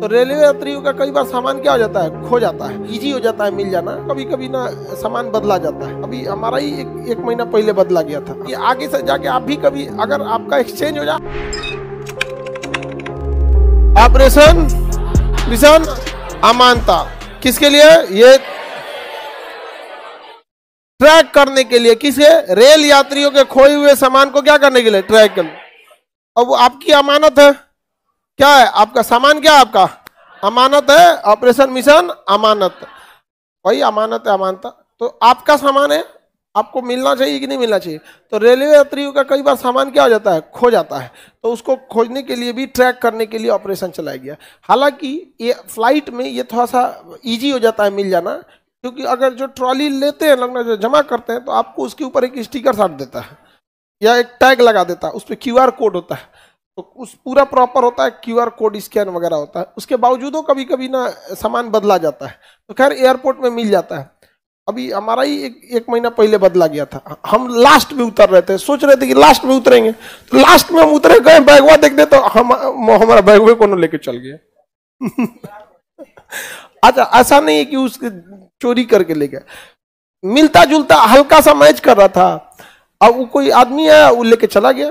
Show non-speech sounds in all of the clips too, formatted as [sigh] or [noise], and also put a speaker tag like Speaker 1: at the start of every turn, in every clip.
Speaker 1: तो रेलवे यात्रियों का कई बार सामान क्या हो जाता है खो जाता है इजी हो जाता है मिल जाना कभी कभी ना सामान बदला जाता है अभी हमारा ही एक, एक महीना पहले बदला गया था ये आगे से जाके आप भी कभी अगर आपका एक्सचेंज हो जाए ऑपरेशन मिशन अमानता किसके लिए ये ट्रैक करने के लिए किसे रेल यात्रियों के खोए हुए सामान को क्या करने के लिए ट्रैक करने अब वो आपकी अमानत है क्या है आपका सामान क्या है आपका अमानत है ऑपरेशन मिशन अमानत वही अमानत है अमानता तो आपका सामान है आपको मिलना चाहिए कि नहीं मिलना चाहिए तो रेलवे यात्रियों का कई बार सामान क्या हो जाता है खो जाता है तो उसको खोजने के लिए भी ट्रैक करने के लिए ऑपरेशन चलाया गया हालांकि ये फ्लाइट में ये थोड़ा सा ईजी हो जाता है मिल जाना क्योंकि अगर जो ट्रॉली लेते हैं लगना जो जमा करते हैं तो आपको उसके ऊपर एक स्टिकर साट देता है या एक टैग लगा देता है उस पर क्यू कोड होता है तो उस पूरा प्रॉपर होता है क्यूआर कोड स्कैन वगैरह होता है उसके बावजूद कभी कभी ना सामान बदला जाता है तो खैर एयरपोर्ट में मिल जाता है अभी हमारा ही एक, एक महीना पहले बदला गया था हम लास्ट में उतर रहे थे सोच रहे थे कि लास्ट में उतरेंगे तो लास्ट में हम उतरे गए बैगवा देखते तो हम हमारा बैगवे को लेके चल गए [laughs] अच्छा ऐसा नहीं है कि उसके चोरी करके ले गए मिलता जुलता हल्का सा मैच कर रहा था अब वो कोई आदमी आया वो लेके चला गया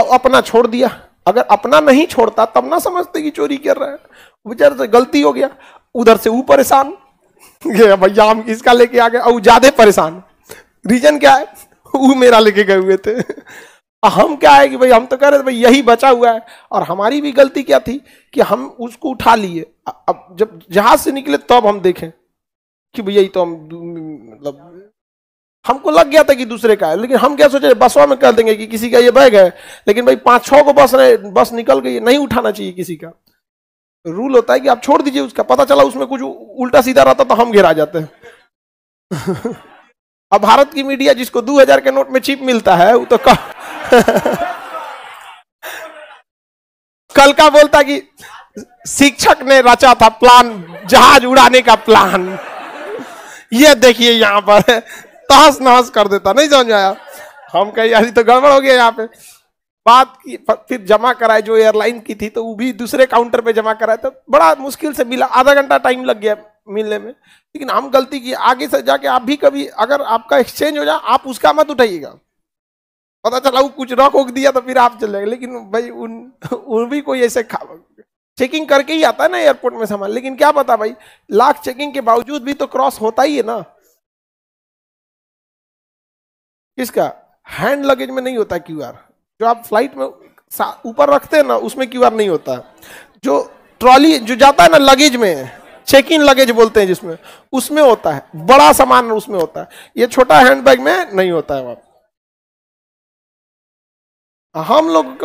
Speaker 1: अब अपना छोड़ दिया अगर अपना नहीं छोड़ता तब ना समझते कि चोरी कर रहा है बेचारे से गलती हो गया उधर से वो परेशान भैया हम इसका लेके आ गए और ज्यादा परेशान रीजन क्या है वो मेरा लेके गए हुए थे हम क्या है कि भाई हम तो कह रहे थे भाई यही बचा हुआ है और हमारी भी गलती क्या थी कि हम उसको उठा लिए अब जब जहाज से निकले तब तो हम देखें कि भैया तो हम मतलब हमको लग गया था कि दूसरे का है लेकिन हम क्या सोचे बसवा में कह देंगे कि किसी का ये बैग है लेकिन भाई पांच छह को बस ने बस निकल गई नहीं उठाना चाहिए किसी का रूल होता है कि आप छोड़ दीजिए उसका पता चला उसमें कुछ उल्टा सीधा रहता तो हम घेरा जाते हैं [laughs] अब भारत की मीडिया जिसको दो हजार के नोट में चिप मिलता है वो तो कल [laughs] कल का बोलता कि शिक्षक ने रचा था प्लान जहाज उड़ाने का प्लान ये देखिए यहां पर तहस नहस कर देता नहीं समझ आया हम कहे यार तो गड़बड़ हो गया यहाँ पे बात की फिर जमा कराए जो एयरलाइन की थी तो वो भी दूसरे काउंटर पे जमा कराए तो बड़ा मुश्किल से मिला आधा घंटा टाइम लग गया मिलने में लेकिन हम गलती की आगे से जाके आप भी कभी अगर आपका एक्सचेंज हो जाए आप उसका मत उठाइएगा पता चला वो कुछ रख उख दिया तो फिर आप चले गए लेकिन भाई उन उन भी कोई ऐसे चेकिंग करके ही आता है ना एयरपोर्ट में सामान लेकिन क्या पता भाई लाख चेकिंग के बावजूद भी तो क्रॉस होता ही है ना किसका हैंड लगेज में नहीं होता क्यू जो आप फ्लाइट में ऊपर रखते हैं ना उसमें क्यू नहीं होता जो ट्रॉली जो जाता है ना लगेज में चेक इन लगेज बोलते हैं जिसमें उसमें होता है बड़ा सामान उसमें होता है ये छोटा हैंड बैग में नहीं होता है वहां हम लोग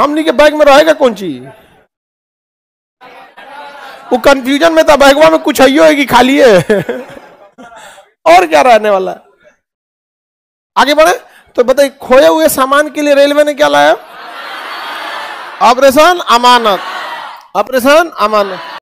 Speaker 1: हम के बैग में रहेगा कौन चीज वो कंफ्यूजन में था बैगवा में कुछ है कि खाली है [laughs] और क्या रहने वाला है आगे बढ़े तो बताइए खोए हुए सामान के लिए रेलवे ने क्या लाया ऑपरेशन अमानत ऑपरेशन अमानत